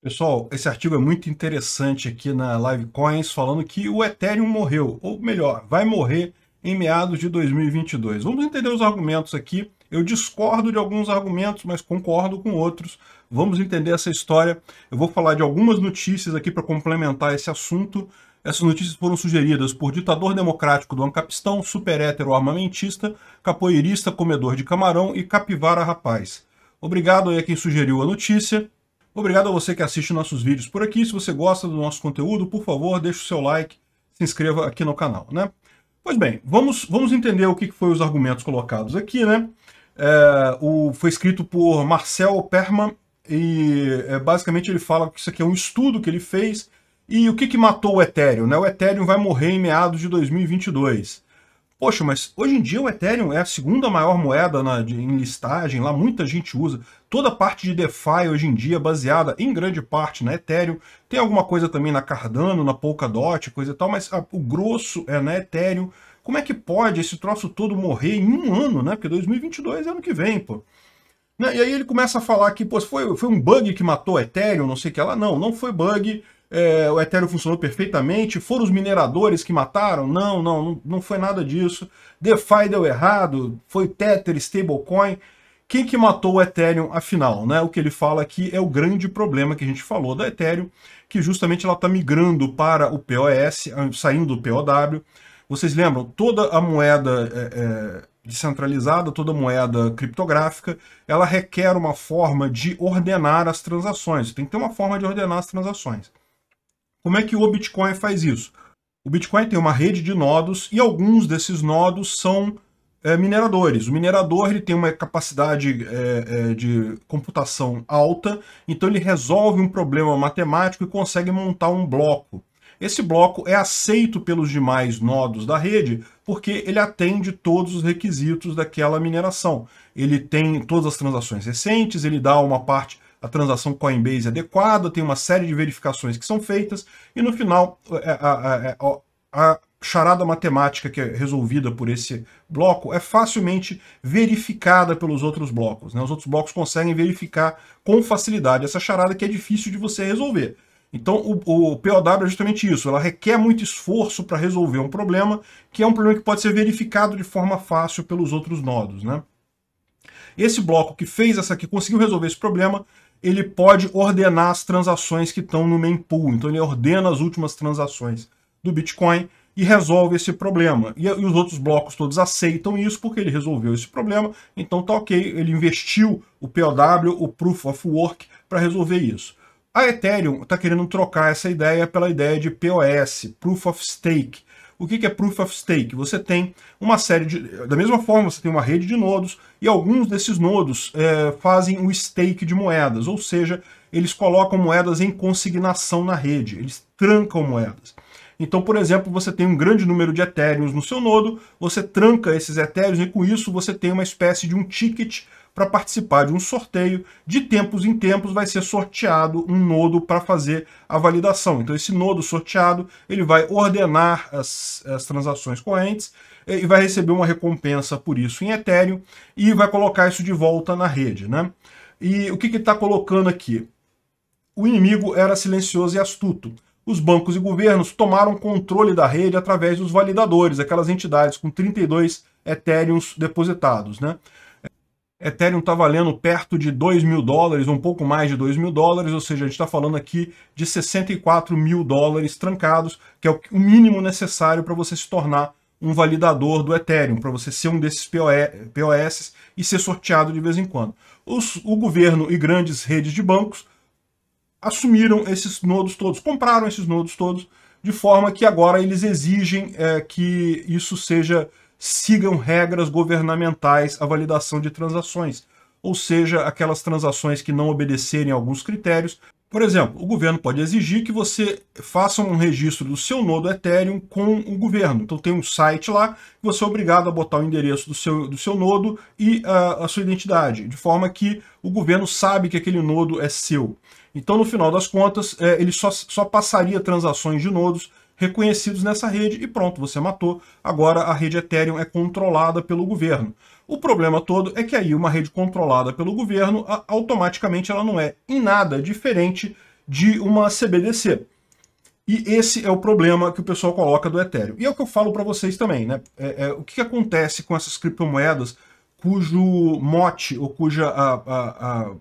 Pessoal, esse artigo é muito interessante aqui na Live Coins falando que o Ethereum morreu, ou melhor, vai morrer em meados de 2022. Vamos entender os argumentos aqui. Eu discordo de alguns argumentos, mas concordo com outros. Vamos entender essa história. Eu vou falar de algumas notícias aqui para complementar esse assunto. Essas notícias foram sugeridas por ditador democrático do Ancapistão, super hétero armamentista, capoeirista comedor de camarão e capivara rapaz. Obrigado aí a quem sugeriu a notícia. Obrigado a você que assiste nossos vídeos por aqui. Se você gosta do nosso conteúdo, por favor, deixe o seu like, se inscreva aqui no canal, né? Pois bem, vamos, vamos entender o que foi os argumentos colocados aqui, né? É, o, foi escrito por Marcel Perman e é, basicamente ele fala que isso aqui é um estudo que ele fez e o que, que matou o Ethereum, né? O Ethereum vai morrer em meados de 2022. Poxa, mas hoje em dia o Ethereum é a segunda maior moeda na, de, em listagem, lá muita gente usa. Toda a parte de DeFi hoje em dia é baseada em grande parte na Ethereum. Tem alguma coisa também na Cardano, na Polkadot, coisa e tal, mas a, o grosso é na Ethereum. Como é que pode esse troço todo morrer em um ano, né? Porque 2022 é ano que vem, pô. Né? E aí ele começa a falar que, pô, foi, foi um bug que matou o Ethereum, não sei o que lá. Não, não foi bug é, o Ethereum funcionou perfeitamente, foram os mineradores que mataram? Não, não, não foi nada disso. DeFi deu errado, foi Tether, stablecoin. Quem que matou o Ethereum, afinal? Né? O que ele fala aqui é o grande problema que a gente falou da Ethereum, que justamente ela está migrando para o POS, saindo do POW. Vocês lembram? Toda a moeda é, é, descentralizada, toda moeda criptográfica, ela requer uma forma de ordenar as transações. Tem que ter uma forma de ordenar as transações. Como é que o Bitcoin faz isso? O Bitcoin tem uma rede de nodos e alguns desses nodos são é, mineradores. O minerador ele tem uma capacidade é, é, de computação alta, então ele resolve um problema matemático e consegue montar um bloco. Esse bloco é aceito pelos demais nodos da rede porque ele atende todos os requisitos daquela mineração. Ele tem todas as transações recentes, ele dá uma parte a transação Coinbase é adequada, tem uma série de verificações que são feitas, e no final é, a, a, é, a charada matemática que é resolvida por esse bloco é facilmente verificada pelos outros blocos. Né? Os outros blocos conseguem verificar com facilidade essa charada que é difícil de você resolver. Então o, o POW é justamente isso, ela requer muito esforço para resolver um problema, que é um problema que pode ser verificado de forma fácil pelos outros nodos. Né? Esse bloco que fez essa, que conseguiu resolver esse problema, ele pode ordenar as transações que estão no mempool. Então ele ordena as últimas transações do Bitcoin e resolve esse problema. E, e os outros blocos todos aceitam isso porque ele resolveu esse problema. Então tá ok, ele investiu o POW, o Proof of Work, para resolver isso. A Ethereum está querendo trocar essa ideia pela ideia de POS, Proof of Stake, o que é Proof of Stake? Você tem uma série de... Da mesma forma, você tem uma rede de nodos e alguns desses nodos é, fazem o stake de moedas, ou seja, eles colocam moedas em consignação na rede, eles trancam moedas. Então, por exemplo, você tem um grande número de Ethereum no seu nodo, você tranca esses Ethereum e com isso você tem uma espécie de um ticket para participar de um sorteio. De tempos em tempos vai ser sorteado um nodo para fazer a validação. Então esse nodo sorteado ele vai ordenar as, as transações correntes e vai receber uma recompensa por isso em Ethereum e vai colocar isso de volta na rede. Né? E o que está colocando aqui? O inimigo era silencioso e astuto os bancos e governos tomaram controle da rede através dos validadores, aquelas entidades com 32 Ethereums depositados. Né? Ethereum está valendo perto de 2 mil dólares, um pouco mais de 2 mil dólares, ou seja, a gente está falando aqui de 64 mil dólares trancados, que é o mínimo necessário para você se tornar um validador do Ethereum, para você ser um desses POS e ser sorteado de vez em quando. Os, o governo e grandes redes de bancos assumiram esses nodos todos, compraram esses nodos todos, de forma que agora eles exigem é, que isso seja sigam regras governamentais à validação de transações, ou seja, aquelas transações que não obedecerem a alguns critérios. Por exemplo, o governo pode exigir que você faça um registro do seu nodo Ethereum com o governo. Então tem um site lá você é obrigado a botar o endereço do seu, do seu nodo e a, ah, a sua identidade, de forma que o governo sabe que aquele nodo é seu. Então, no final das contas, é, ele só, só passaria transações de nodos reconhecidos nessa rede e pronto, você matou. Agora a rede Ethereum é controlada pelo governo. O problema todo é que aí uma rede controlada pelo governo, automaticamente ela não é em nada diferente de uma CBDC. E esse é o problema que o pessoal coloca do Ethereum. E é o que eu falo para vocês também, né? É, é, o que, acontece com essas criptomoedas cujo mote ou cuja a, a, a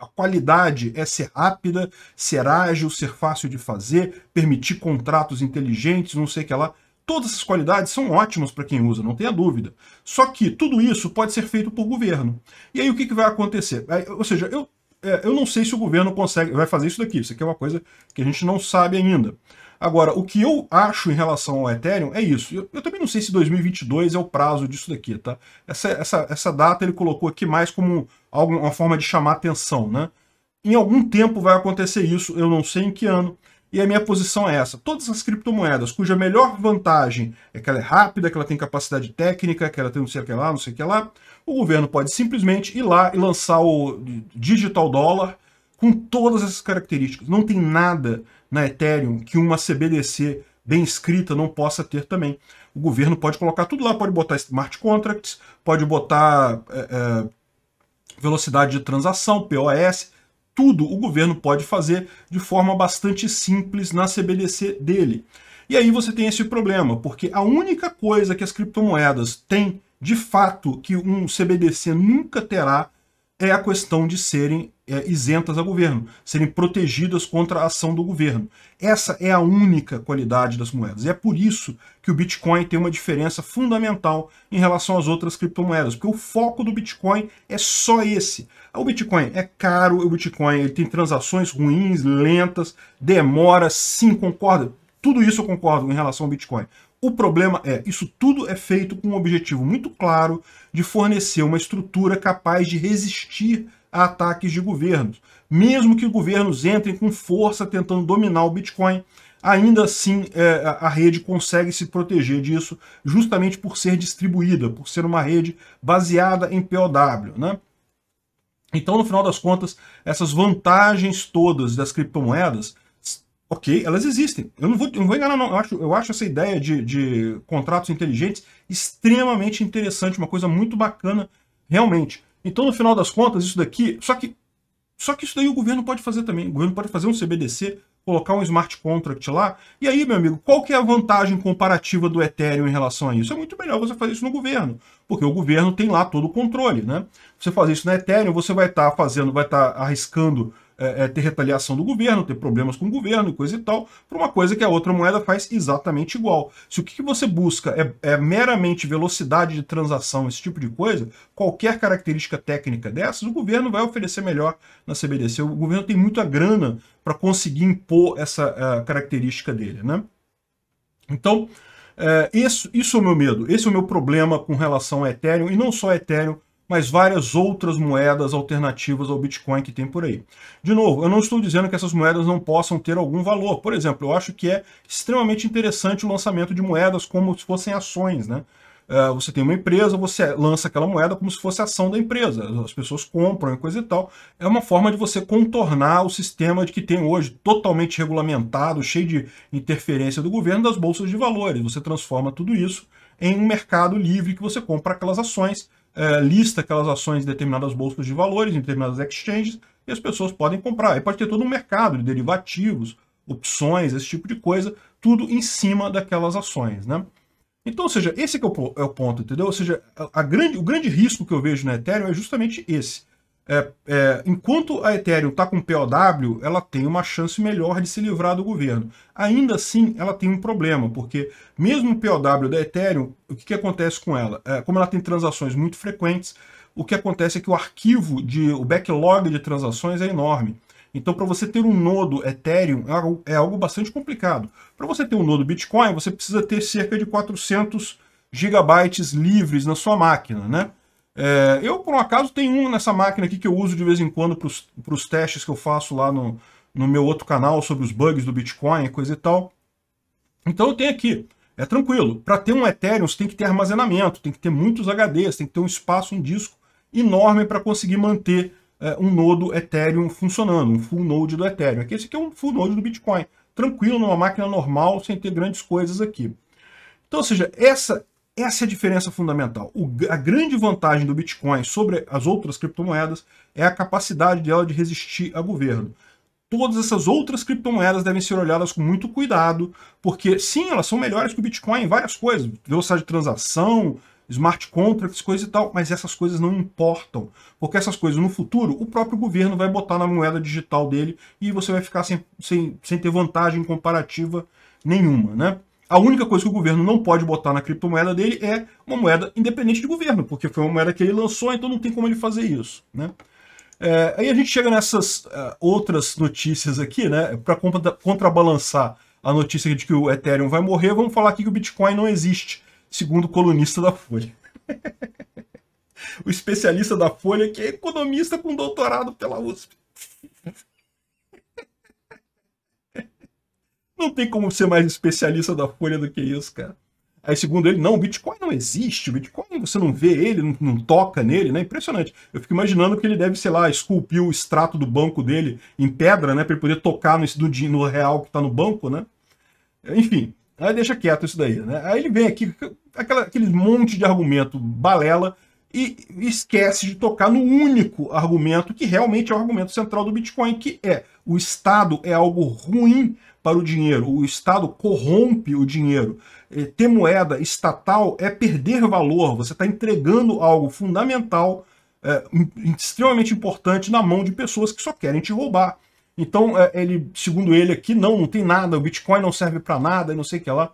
a qualidade é ser rápida, ser ágil, ser fácil de fazer, permitir contratos inteligentes, não sei o que lá. Todas essas qualidades são ótimas para quem usa, não tenha dúvida. Só que tudo isso pode ser feito por governo. E aí o que, que vai acontecer? Ou seja, eu, é, eu não sei se o governo consegue, vai fazer isso daqui. Isso aqui é uma coisa que a gente não sabe ainda. Agora, o que eu acho em relação ao Ethereum é isso. Eu, eu também não sei se 2022 é o prazo disso daqui, tá? Essa, essa, essa data ele colocou aqui mais como alguma forma de chamar atenção, né? Em algum tempo vai acontecer isso, eu não sei em que ano. E a minha posição é essa. Todas as criptomoedas cuja melhor vantagem é que ela é rápida, que ela tem capacidade técnica, que ela tem não sei o que lá, não sei o que lá, o governo pode simplesmente ir lá e lançar o digital dólar com todas essas características. Não tem nada na Ethereum que uma CBDC bem escrita não possa ter também. O governo pode colocar tudo lá, pode botar smart contracts, pode botar é, é, velocidade de transação, POS, tudo o governo pode fazer de forma bastante simples na CBDC dele. E aí você tem esse problema, porque a única coisa que as criptomoedas têm de fato que um CBDC nunca terá é a questão de serem é, isentas ao governo, serem protegidas contra a ação do governo. Essa é a única qualidade das moedas. E é por isso que o Bitcoin tem uma diferença fundamental em relação às outras criptomoedas, porque o foco do Bitcoin é só esse. O Bitcoin é caro, o Bitcoin tem transações ruins, lentas, demora, sim, concorda? Tudo isso eu concordo em relação ao Bitcoin. O problema é, isso tudo é feito com um objetivo muito claro de fornecer uma estrutura capaz de resistir a ataques de governos. Mesmo que governos entrem com força tentando dominar o Bitcoin, ainda assim é, a rede consegue se proteger disso justamente por ser distribuída, por ser uma rede baseada em POW. Né? Então, no final das contas, essas vantagens todas das criptomoedas Ok, elas existem. Eu não vou, eu não vou enganar, não. Eu acho, eu acho essa ideia de, de contratos inteligentes extremamente interessante, uma coisa muito bacana, realmente. Então, no final das contas, isso daqui. Só que, só que isso daí o governo pode fazer também. O governo pode fazer um CBDC, colocar um smart contract lá. E aí, meu amigo, qual que é a vantagem comparativa do Ethereum em relação a isso? É muito melhor você fazer isso no governo, porque o governo tem lá todo o controle, né? Você fazer isso no Ethereum, você vai estar tá fazendo, vai estar tá arriscando é, é, ter retaliação do governo, ter problemas com o governo e coisa e tal, para uma coisa que a outra moeda faz exatamente igual. Se o que você busca é, é meramente velocidade de transação, esse tipo de coisa, qualquer característica técnica dessas, o governo vai oferecer melhor na CBDC. O governo tem muita grana para conseguir impor essa característica dele, né? Então, é, isso, isso é o meu medo, esse é o meu problema com relação a Ethereum, e não só a Ethereum, mas várias outras moedas alternativas ao Bitcoin que tem por aí. De novo, eu não estou dizendo que essas moedas não possam ter algum valor. Por exemplo, eu acho que é extremamente interessante o lançamento de moedas como se fossem ações, né? Ah, você tem uma empresa, você lança aquela moeda como se fosse ação da empresa. As pessoas compram e coisa e tal. É uma forma de você contornar o sistema de que tem hoje totalmente regulamentado, cheio de interferência do governo das bolsas de valores. Você transforma tudo isso em um mercado livre que você compra aquelas ações é, lista aquelas ações em determinadas bolsas de valores, em determinadas exchanges, e as pessoas podem comprar. E pode ter todo um mercado de derivativos, opções, esse tipo de coisa, tudo em cima daquelas ações, né? Então, ou seja, esse é o, é o ponto, entendeu? Ou seja, a, a grande, o grande risco que eu vejo na Ethereum é justamente esse é, é, enquanto a Ethereum está com POW, ela tem uma chance melhor de se livrar do governo. Ainda assim, ela tem um problema, porque mesmo o POW da Ethereum, o que, que acontece com ela? É, como ela tem transações muito frequentes, o que acontece é que o arquivo, de, o backlog de transações é enorme. Então, para você ter um nodo Ethereum, é algo é bastante complicado. Para você ter um nodo Bitcoin, você precisa ter cerca de 400 gigabytes livres na sua máquina, né? É, eu, por um acaso, tenho um nessa máquina aqui que eu uso de vez em quando para os testes que eu faço lá no, no meu outro canal sobre os bugs do Bitcoin e coisa e tal. Então eu tenho aqui, é tranquilo. Para ter um Ethereum, você tem que ter armazenamento, tem que ter muitos HDs, tem que ter um espaço, um disco enorme para conseguir manter é, um nodo Ethereum funcionando, um full node do Ethereum. Aqui, esse aqui é um full node do Bitcoin, tranquilo, numa máquina normal, sem ter grandes coisas aqui. Então, ou seja, essa essa é a diferença fundamental. O, a grande vantagem do Bitcoin sobre as outras criptomoedas é a capacidade dela de resistir a governo. Todas essas outras criptomoedas devem ser olhadas com muito cuidado, porque sim, elas são melhores que o Bitcoin em várias coisas, velocidade de transação, smart contracts, coisas e tal, mas essas coisas não importam, porque essas coisas no futuro o próprio governo vai botar na moeda digital dele e você vai ficar sem, sem, sem ter vantagem comparativa nenhuma, né? A única coisa que o governo não pode botar na criptomoeda dele é uma moeda independente de governo, porque foi uma moeda que ele lançou, então não tem como ele fazer isso. Né? É, aí a gente chega nessas uh, outras notícias aqui, né? Para contrabalançar a notícia de que o Ethereum vai morrer, vamos falar aqui que o Bitcoin não existe, segundo o colunista da Folha. o especialista da Folha, que é economista com doutorado pela USP. Não tem como ser mais especialista da Folha do que isso, cara. Aí, segundo ele, não, o Bitcoin não existe, o Bitcoin você não vê ele, não, não, toca nele, né? Impressionante. Eu fico imaginando que ele deve, sei lá, esculpir o extrato do banco dele em pedra, né? Para ele poder tocar no, no, no real que está no banco, né? Enfim, aí deixa quieto isso daí, né? Aí ele vem aqui, aquela, aquele monte de argumento balela e esquece de tocar no único argumento que realmente é o argumento central do Bitcoin, que é o Estado é algo ruim para o dinheiro. O Estado corrompe o dinheiro. É, ter moeda estatal é perder valor. Você está entregando algo fundamental, é, extremamente importante, na mão de pessoas que só querem te roubar. Então, é, ele, segundo ele aqui, não, não tem nada, o Bitcoin não serve para nada, não sei o que lá.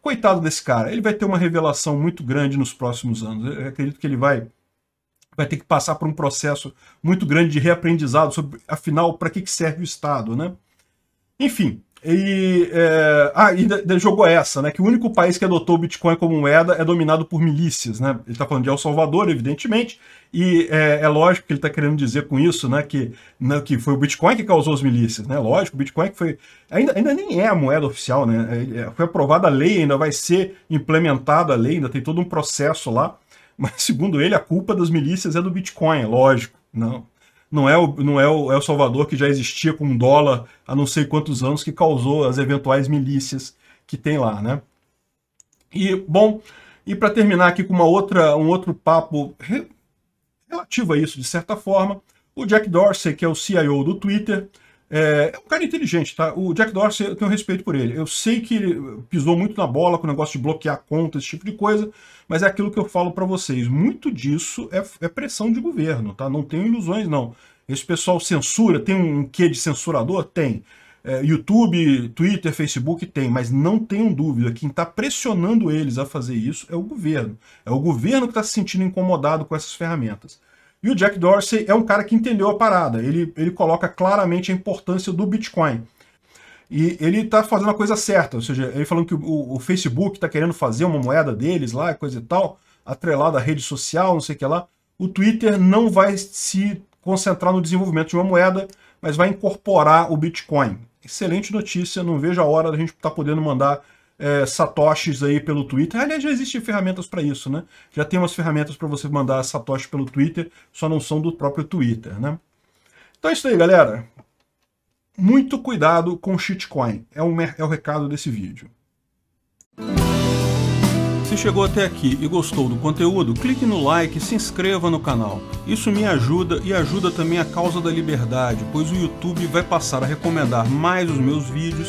Coitado desse cara, ele vai ter uma revelação muito grande nos próximos anos. Eu acredito que ele vai, vai ter que passar por um processo muito grande de reaprendizado sobre, afinal, para que serve o Estado, né? Enfim, e, é, ah, e jogou essa, né? Que o único país que adotou o Bitcoin como moeda é dominado por milícias, né? Ele está falando de El Salvador, evidentemente, e é, é lógico que ele está querendo dizer com isso, né? Que, né, que foi o Bitcoin que causou as milícias, né? Lógico, o Bitcoin que foi. Ainda, ainda nem é a moeda oficial, né? É, é, foi aprovada a lei, ainda vai ser implementada a lei, ainda tem todo um processo lá. Mas, segundo ele, a culpa das milícias é do Bitcoin, lógico, não não é o, não é o El é Salvador que já existia com um dólar há não sei quantos anos que causou as eventuais milícias que tem lá, né? E, bom, e para terminar aqui com uma outra, um outro papo re, relativo a isso, de certa forma, o Jack Dorsey, que é o CIO do Twitter, é, é um cara inteligente, tá? O Jack Dorsey, eu tenho respeito por ele. Eu sei que ele pisou muito na bola com o negócio de bloquear contas, esse tipo de coisa, mas é aquilo que eu falo para vocês. Muito disso é, é, pressão de governo, tá? Não tenho ilusões, não. Esse pessoal censura, tem um quê de censurador? Tem. É, YouTube, Twitter, Facebook tem, mas não tenham dúvida, quem está pressionando eles a fazer isso é o governo. É o governo que está se sentindo incomodado com essas ferramentas. E o Jack Dorsey é um cara que entendeu a parada. Ele, ele coloca claramente a importância do Bitcoin. E ele está fazendo a coisa certa, ou seja, ele falando que o, o Facebook está querendo fazer uma moeda deles lá, coisa e tal, atrelada à rede social, não sei o que lá. O Twitter não vai se concentrar no desenvolvimento de uma moeda, mas vai incorporar o Bitcoin. Excelente notícia, não vejo a hora da gente estar tá podendo mandar é, satoshis aí pelo Twitter. Aliás, já existem ferramentas para isso, né? Já tem umas ferramentas para você mandar satoshi pelo Twitter, só não são do próprio Twitter, né? Então é isso aí, galera. Muito cuidado com shitcoin. É, é o recado desse vídeo. Se chegou até aqui e gostou do conteúdo, clique no like e se inscreva no canal. Isso me ajuda e ajuda também a causa da liberdade, pois o YouTube vai passar a recomendar mais os meus vídeos